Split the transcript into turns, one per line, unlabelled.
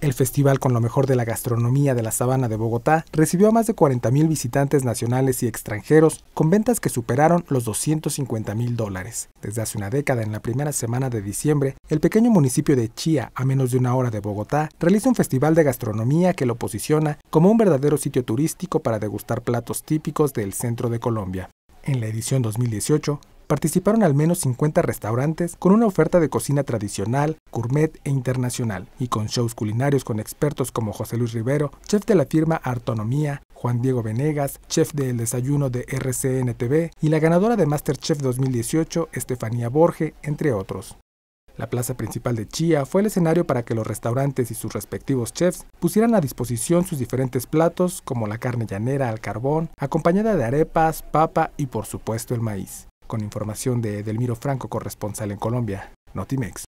El festival con lo mejor de la gastronomía de la sabana de Bogotá recibió a más de 40.000 visitantes nacionales y extranjeros, con ventas que superaron los 250 mil dólares. Desde hace una década, en la primera semana de diciembre, el pequeño municipio de Chía, a menos de una hora de Bogotá, realiza un festival de gastronomía que lo posiciona como un verdadero sitio turístico para degustar platos típicos del centro de Colombia. En la edición 2018, participaron al menos 50 restaurantes con una oferta de cocina tradicional, gourmet e internacional, y con shows culinarios con expertos como José Luis Rivero, chef de la firma Artonomía, Juan Diego Venegas, chef del desayuno de RCN TV, y la ganadora de MasterChef 2018, Estefanía Borge, entre otros. La plaza principal de Chía fue el escenario para que los restaurantes y sus respectivos chefs pusieran a disposición sus diferentes platos, como la carne llanera al carbón, acompañada de arepas, papa y por supuesto el maíz con información de Edelmiro Franco, corresponsal en Colombia, Notimex.